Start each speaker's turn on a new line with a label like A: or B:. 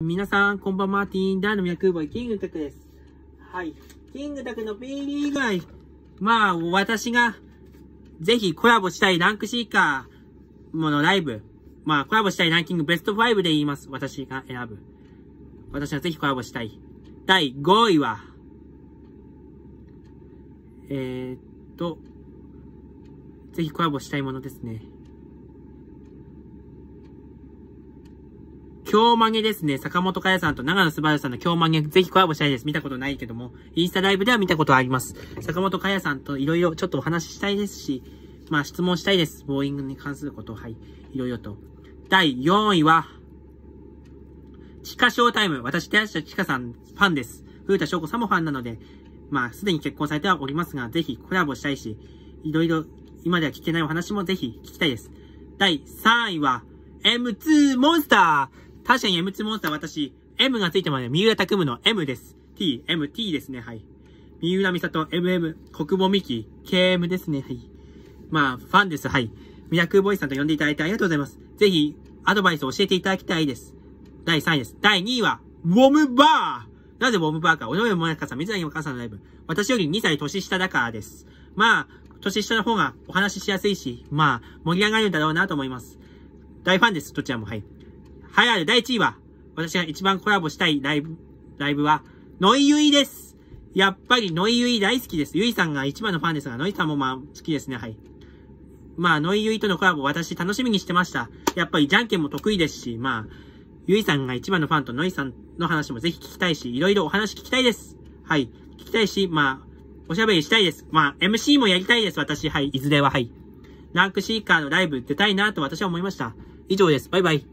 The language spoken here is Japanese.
A: 皆さん、こんばんは、ティーンダーの脈ボーイ、キングタクです。はい。キングタクの B リーグ愛。まあ、私が、ぜひコラボしたいランクシーカーものライブ。まあ、コラボしたいランキングベスト5で言います。私が選ぶ。私はぜひコラボしたい。第5位は、えー、っと、ぜひコラボしたいものですね。京マゲですね。坂本かやさんと長野すばるさんの京マゲ、ぜひコラボしたいです。見たことないけども、インスタライブでは見たことあります。坂本かやさんといろいろちょっとお話ししたいですし、まあ質問したいです。ボーイングに関することを、はい、いろいろと。第4位は、チカショータイム。私、手足チカさん、ファンです。古田翔子さんもファンなので、まあ、すでに結婚されてはおりますが、ぜひコラボしたいし、いろいろ、今では聞けないお話もぜひ聞きたいです。第3位は、M2 モンスター確かに M2 モンスター私、M がついてまで、三浦拓夢の M です。T、M、T ですね、はい。三浦美里、MM、国母美希、KM ですね、はい。まあ、ファンです、はい。ミラクルボイスさんと呼んでいただいてありがとうございます。ぜひ、アドバイスを教えていただきたいです。第3位です。第2位は、ウォムバーなぜウォムバーか、おのよもやかさん、水谷もかさんのライブ。私より2歳年下だからです。まあ、年下の方がお話ししやすいし、まあ、盛り上がるんだろうなと思います。大ファンです、どちらも、はい。はい、あれ、第1位は、私が一番コラボしたいライブ、ライブは、ノイユイです。やっぱりノイユイ大好きです。ユイさんが一番のファンですが、ノイさんもまあ好きですね、はい。まあ、ノイユイとのコラボ私楽しみにしてました。やっぱりじゃんけんも得意ですし、まあ、ユイさんが一番のファンとノイさんの話もぜひ聞きたいし、いろいろお話聞きたいです。はい。聞きたいし、まあ、おしゃべりしたいです。まあ、MC もやりたいです、私。はい。いずれは、はい。ランクシーカーのライブ出たいなと私は思いました。以上です。バイバイ。